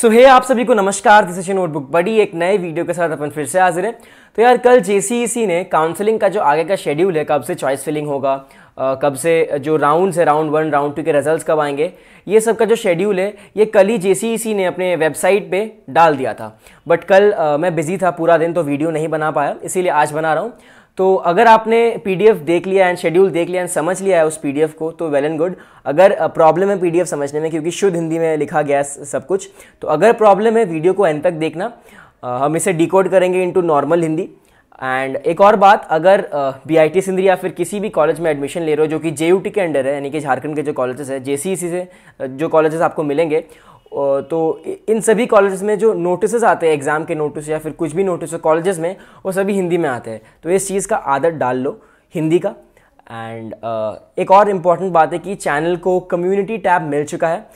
सो so, हे hey, आप सभी को नमस्कार दिस इज नोटबुक बड़ी एक नए वीडियो के साथ अपन फिर से हाजिर हैं तो यार कल जे e ने काउंसलिंग का जो आगे का शेड्यूल है कब से चॉइस फिलिंग होगा कब से जो राउंड्स है राउंड वन राउंड टू के रिजल्ट्स कब आएंगे ये सब का जो शेड्यूल है ये कल ही जे e ने अपने वेबसाइट पे डाल दिया था बट कल आ, मैं बिज़ी था पूरा दिन तो वीडियो नहीं बना पाया इसीलिए आज बना रहा हूँ तो अगर आपने पीडीएफ देख लिया एंड शेड्यूल देख लिया एंड समझ लिया है उस पीडीएफ को तो वेल एंड गुड अगर प्रॉब्लम है पीडीएफ समझने में क्योंकि शुद्ध हिंदी में लिखा गया है सब कुछ तो अगर प्रॉब्लम है वीडियो को एंड तक देखना हम इसे डिकोड करेंगे इनटू नॉर्मल हिंदी एंड एक और बात अगर बी आई टी सिंधरी या फिर किसी भी कॉलेज में एडमिशन ले रहे हो जो कि जे के अंडर है यानी कि झारखंड के जो कॉलेजेस है जे से जो कॉलेजेस आपको मिलेंगे तो इन सभी कॉलेजेस में जो नोटिस आते हैं एग्ज़ाम के नोटिस या फिर कुछ भी नोटिस कॉलेजेस में वो सभी हिंदी में आते हैं तो इस चीज़ का आदत डाल लो हिंदी का एंड uh, एक और इम्पॉर्टेंट बात है कि चैनल को कम्युनिटी टैब मिल चुका है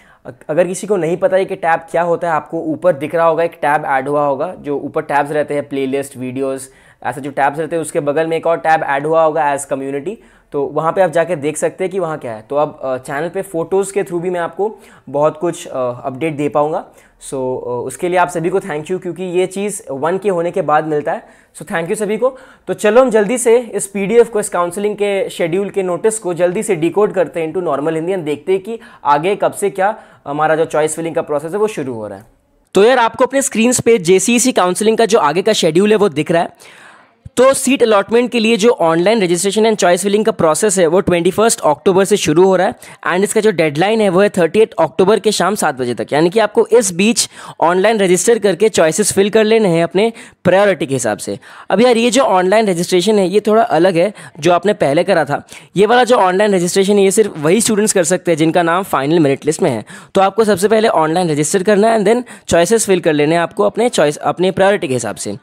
अगर किसी को नहीं पता है कि टैब क्या होता है आपको ऊपर दिख रहा होगा एक टैब ऐड हुआ होगा जो ऊपर टैब्स रहते हैं प्लेलिस्ट वीडियोस ऐसे जो टैब्स रहते हैं उसके बगल में एक और टैब ऐड हुआ होगा एज कम्युनिटी तो वहाँ पे आप जाके देख सकते हैं कि वहाँ क्या है तो अब चैनल पे फोटोज़ के थ्रू भी मैं आपको बहुत कुछ अपडेट दे पाऊँगा सो so, उसके लिए आप सभी को थैंक यू क्योंकि ये चीज़ वन के होने के बाद मिलता है सो थैंक यू सभी को तो चलो हम जल्दी से इस पी को इस काउंसलिंग के शेड्यूल के नोटिस को जल्दी से डिकोड करते हैं इंटू नॉर्मल हिंदी हम देखते हैं कि आगे कब से क्या हमारा जो चॉइस फिलिंग का प्रोसेस है वो शुरू हो रहा है तो यार आपको अपने स्क्रीन पे जेसीसी काउंसलिंग e का जो आगे का शेड्यूल है वो दिख रहा है तो सीट अलॉटमेंट के लिए जो online registration and choice filling का प्रोसेस है वो ट्वेंटी फर्स्ट अक्टूबर से शुरू हो रहा है एंड इसका जो डेडलाइन है वो है थर्टी एट अक्टूबर के शाम सात बजे तक यानी कि आपको इस बीच ऑनलाइन रजिस्टर करके चॉइसेस फिल कर लेने हैं अपने प्रायोरिटी के हिसाब से अब यार ये जो ऑनलाइन रजिस्ट्रेशन है ये थोड़ा अलग है जो आपने पहले करा था ये वाला जो ऑनलाइन रजिस्ट्रेशन है ये सिर्फ वही स्टूडेंट्स कर सकते हैं जिनका नाम फाइनल मेरिट लिस्ट में है तो आपको सबसे पहले ऑनलाइन रजिस्टर करना है एंड देन चॉइसेस फिल कर लेने हैं आपको अपने चॉइस अपने प्रायोरिटी के हिसाब से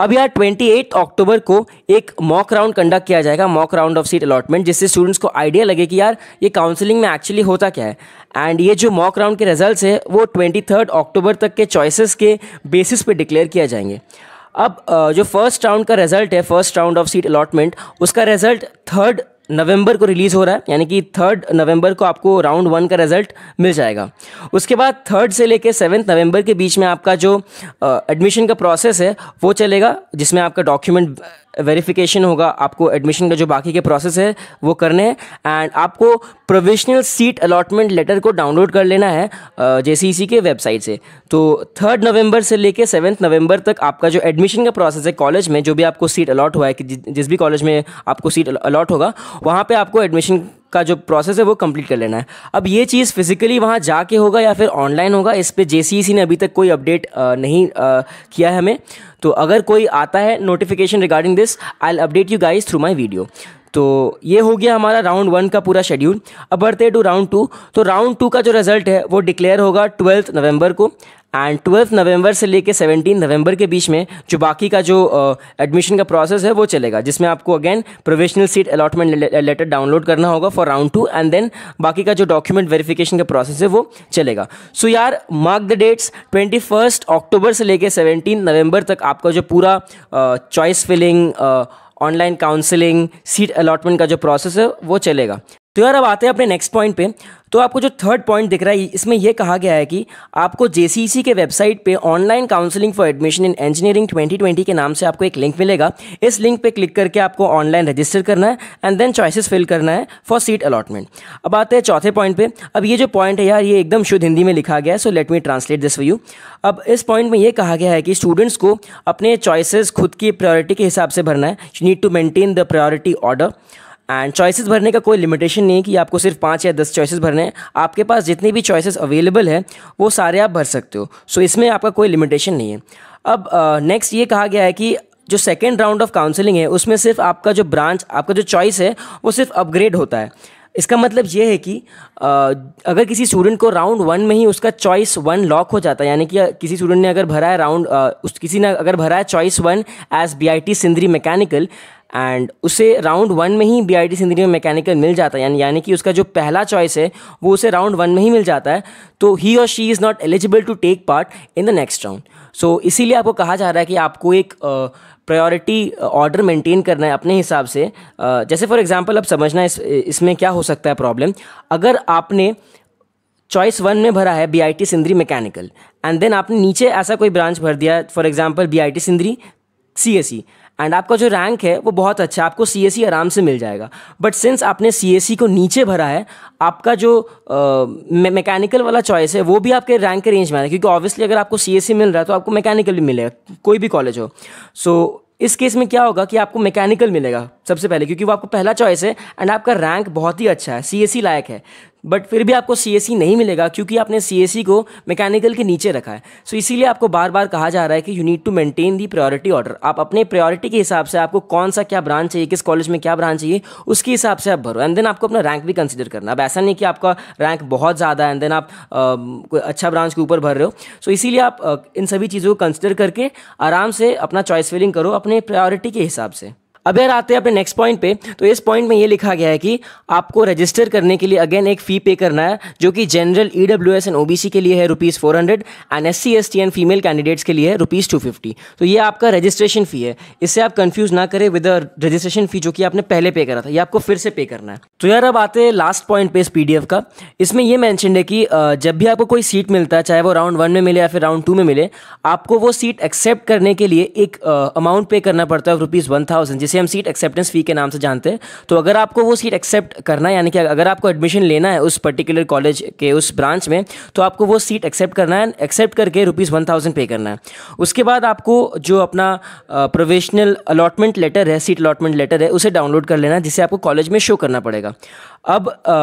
अब यार ट्वेंटी अक्टूबर को एक मॉक राउंड कंडक्ट किया जाएगा mock round of seat allotment जिससे स्टूडेंट्स को आइडिया लगे कि यार ये काउंसलिंग में एक्चुअली होता क्या है एंड ये जो मॉक राउंड के रिजल्ट्स है वो ट्वेंटी अक्टूबर तक के चॉइसेस के बेसिस पे डिक्लेयर किया जाएंगे अब जो फर्स्ट राउंड का रिजल्ट है first round of seat allotment उसका रिजल्ट थर्ड नवंबर को रिलीज़ हो रहा है यानी कि थर्ड नवंबर को आपको राउंड वन का रिजल्ट मिल जाएगा उसके बाद थर्ड से लेकर सेवन्थ नवंबर के बीच में आपका जो एडमिशन का प्रोसेस है वो चलेगा जिसमें आपका डॉक्यूमेंट वेरिफिकेशन होगा आपको एडमिशन का जो बाकी के प्रोसेस है वो करने हैं एंड आपको प्रोविजनल सीट अलॉटमेंट लेटर को डाउनलोड कर लेना है जे के वेबसाइट से तो थर्ड नवंबर से लेके सेवन्थ नवंबर तक आपका जो एडमिशन का प्रोसेस है कॉलेज में जो भी आपको सीट अलॉट हुआ है कि जिस भी कॉलेज में आपको सीट अलॉट होगा वहाँ पर आपको एडमिशन का जो प्रोसेस है वो कंप्लीट कर लेना है अब ये चीज़ फिजिकली वहाँ जाके होगा या फिर ऑनलाइन होगा इस पर जे e ने अभी तक कोई अपडेट नहीं किया है हमें तो अगर कोई आता है notification regarding this I update you guys through my video तो ये हो गया हमारा राउंड वन का पूरा शेड्यूल अब बढ़ते हैं टू राउंड टू तो राउंड टू का जो रिजल्ट है वो डिक्लेयर होगा ट्वेल्थ नवंबर को एंड ट्वेल्थ नवंबर से लेके सेवनटीन नवंबर के बीच में जो बाकी का जो एडमिशन का प्रोसेस है वो चलेगा जिसमें आपको again provisional seat allotment letter download करना होगा for round two and then बाकी का जो डॉक्यूमेंट वेरिफिकेशन का प्रोसेस है वो चलेगा सो so यार mark the dates twenty first October से लेके सेवनटीन नवंबर तक आपका जो पूरा choice filling online counselling seat allotment का जो प्रोसेस है वो चलेगा तो यार अब आते हैं अपने नेक्स्ट पॉइंट पे तो आपको जो थर्ड पॉइंट दिख रहा है इसमें यह कहा गया है कि आपको जेसीसी के वेबसाइट पे online counselling for admission in engineering 2020 के नाम से आपको एक लिंक मिलेगा इस लिंक पे क्लिक करके आपको ऑनलाइन रजिस्टर करना है एंड देन चॉइसेस फिल करना है फॉर सीट अलॉटमेंट अब आते हैं चौथे पॉइंट पर अब ये जो पॉइंट है यार ये एकदम शुद्ध हिंदी में लिखा गया है so let me translate this view अब इस पॉइंट में यह कहा गया है कि स्टूडेंट्स को अपने चॉइसिस खुद की प्रायोरिटी के हिसाब से भरना है you need to maintain the priority order and choices भरने का कोई लिमिटेशन नहीं है कि आपको सिर्फ पाँच या दस चॉइसेस भरने हैं आपके पास जितनी भी चॉइसेस अवेलेबल है वो सारे आप भर सकते हो सो so, इसमें आपका कोई लिमिटेशन नहीं है अब नेक्स्ट uh, ये कहा गया है कि जो सेकेंड राउंड ऑफ काउंसलिंग है उसमें सिर्फ आपका जो ब्रांच आपका जो चॉइस है वो सिर्फ अपग्रेड होता है इसका मतलब ये है कि आ, अगर किसी स्टूडेंट को राउंड वन में ही उसका चॉइस वन लॉक हो जाता है यानी कि किसी स्टूडेंट ने अगर भरा है राउंड उस किसी ने अगर भरा है choice one as B I T Sindri mechanical and उसे राउंड वन में ही बी आई टी सिंधरी में मैकेनिकल मिल जाता है यानी यानी कि उसका जो पहला चॉइस है वो उसे राउंड वन में ही मिल जाता है तो ही और she is not eligible to take part in the next round so इसीलिए आपको कहा जा रहा है कि आपको एक प्रायोरिटी ऑर्डर मेंटेन करना है अपने हिसाब से uh, जैसे फॉर एग्जांपल अब समझना इस इसमें क्या हो सकता है प्रॉब्लम अगर आपने चॉइस वन में भरा है B I T Sindri mechanical and then आपने नीचे ऐसा कोई ब्रांच भर दिया for example B I T Sindri C S C and आपका जो रैंक है वो बहुत अच्छा है आपको सी आराम से मिल जाएगा बट सिंस आपने सी को नीचे भरा है आपका जो मैकेनिकल uh, वाला चॉइस है वो भी आपके रैंक के रेंज में है क्योंकि ऑब्वियसली अगर आपको सी मिल रहा है तो आपको मैकेनिकल भी मिलेगा कोई भी कॉलेज हो सो so, इस केस में क्या होगा कि आपको मैकेनिकल मिलेगा सबसे पहले क्योंकि वो आपको पहला चॉइस है एंड आपका रैंक बहुत ही अच्छा है सी लायक है बट फिर भी आपको सी नहीं मिलेगा क्योंकि आपने सी को मैकेनिकल के नीचे रखा है सो so इसीलिए आपको बार बार कहा जा रहा है कि you need to maintain the priority order आप अपने प्रायोरिटी के हिसाब से आपको कौन सा क्या ब्रांच चाहिए किस कॉलेज में क्या ब्रांच चाहिए उसके हिसाब से आप भरो एंड देन आपको अपना रैंक भी कंसिडर करना अब ऐसा नहीं कि आपका रैंक बहुत ज़्यादा है एंड देन आप कोई अच्छा ब्रांच के ऊपर भर रहे हो सो so इसीलिए आप इन सभी चीज़ों को कंसिडर करके आराम से अपना चॉइस फिलिंग करो अपने प्रायोरिटी के हिसाब से अब यार आते हैं अपने नेक्स्ट पॉइंट पे तो इस पॉइंट में ये लिखा गया है कि आपको रजिस्टर करने के लिए अगेन एक फ़ी पे करना है जो कि general E W S and O B C के लिए है rupees four hundred and S C S T and female candidates के लिए है रुपीज़ टू फिफ्टी तो ये आपका रजिस्ट्रेशन फ़ी है इससे आप कन्फ्यूज़ ना करें विद रजिस्ट्रेशन फ़ी जो कि आपने पहले पे करा था ये आपको फिर से पे करना है तो यार अब आते हैं लास्ट पॉइंट पे इस पी डी एफ का इसमें यह मैंशन है कि जब भी आपको कोई सीट मिलता है चाहे वो राउंड वन में मिले या फिर राउंड टू में मिले आपको वो सीट एक्सेप्ट करने के लिए एक अमाउंट पे करना पड़ता है रुपीज़ वन थाउजेंड जिसे हम सीट एक्सेप्टेंस फ़ी के नाम से जानते हैं तो अगर आपको वो सीट एक्सेप्ट करना है यानी कि अगर आपको एडमिशन लेना है उस पर्टिकुलर कॉलेज के उस ब्रांच में तो आपको वो सीट एक्सेप्ट करना है एक्सेप्ट करके रुपीज़ वन थाउजेंड पे करना है उसके बाद आपको जो अपना प्रोवेशनल अलॉटमेंट लेटर है सीट अलॉटमेंट लेटर है उसे डाउनलोड कर लेना है जिसे आपको कॉलेज में शो करना पड़ेगा अब आ,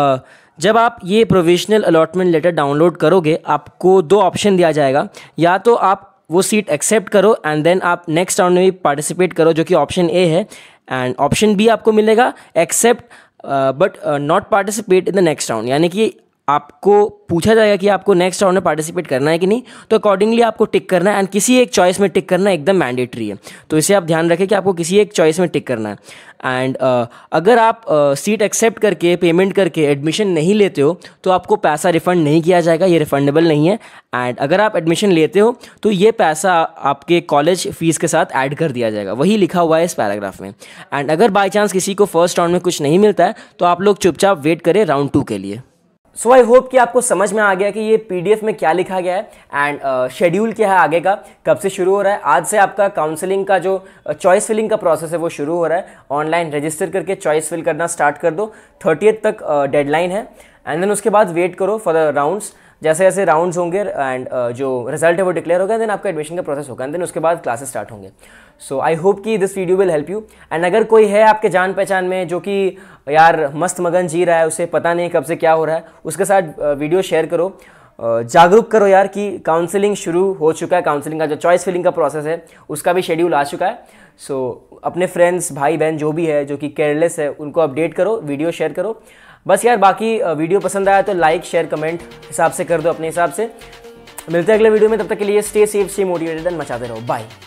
जब आप ये प्रोविजनल अलॉटमेंट लेटर डाउनलोड करोगे आपको दो ऑप्शन दिया जाएगा या तो आप वो सीट एक्सेप्ट करो एंड देन आप नेक्स्ट राउंड में भी पार्टिसिपेट करो जो कि ऑप्शन ए है एंड ऑप्शन बी आपको मिलेगा accept but not participate in the next round यानी कि आपको पूछा जाएगा कि आपको नेक्स्ट राउंड में पार्टिसिपेट करना है कि नहीं तो अकॉर्डिंगली आपको टिक करना है एंड किसी एक चॉइस में टिक करना एकदम मैंडेटरी है तो इसे आप ध्यान रखें कि आपको किसी एक चॉइस में टिक करना है एंड uh, अगर आप सीट uh, एक्सेप्ट करके पेमेंट करके एडमिशन नहीं लेते हो तो आपको पैसा रिफ़ंड नहीं किया जाएगा ये रिफ़ंडेबल नहीं है एंड अगर आप एडमिशन लेते हो तो ये पैसा आपके कॉलेज फ़ीस के साथ ऐड कर दिया जाएगा वही लिखा हुआ है इस पैराग्राफ में एंड अगर बाई चांस किसी को फर्स्ट राउंड में कुछ नहीं मिलता है तो आप लोग चुपचाप वेट करें राउंड टू के लिए सो आई होप कि आपको समझ में आ गया कि ये पीडीएफ में क्या लिखा गया है एंड शेड्यूल uh, क्या है आगे का कब से शुरू हो रहा है आज से आपका काउंसलिंग का जो चॉइस uh, फिलिंग का प्रोसेस है वो शुरू हो रहा है ऑनलाइन रजिस्टर करके चॉइस फिल करना स्टार्ट कर दो थर्टीथ तक डेडलाइन uh, है एंड देन उसके बाद वेट करो फॉर द राउंड्स जैसे जैसे राउंड्स होंगे एंड uh, जो रिजल्ट है वो डिक्लेयर होगा देन आपका एडमिशन का प्रोसेस होगा देन उसके बाद क्लासेस स्टार्ट होंगे सो आई होप कि this video will help you and अगर कोई है आपके जान पहचान में जो कि यार मस्त मगन जी रहा है उसे पता नहीं कब से क्या हो रहा है उसके साथ वीडियो uh, शेयर करो uh, जागरूक करो यार कि काउंसलिंग शुरू हो चुका है काउंसलिंग का जो चॉइस फिलिंग का प्रोसेस है उसका भी शेड्यूल आ चुका है सो so, अपने फ्रेंड्स भाई बहन जो भी है जो कि केयरलेस है उनको अपडेट करो वीडियो शेयर करो बस यार बाकी वीडियो पसंद आया तो लाइक शेयर कमेंट हिसाब से कर दो अपने हिसाब से मिलते हैं अगले वीडियो में तब तक के लिए stay safe stay motivated and मचाते रहो बाय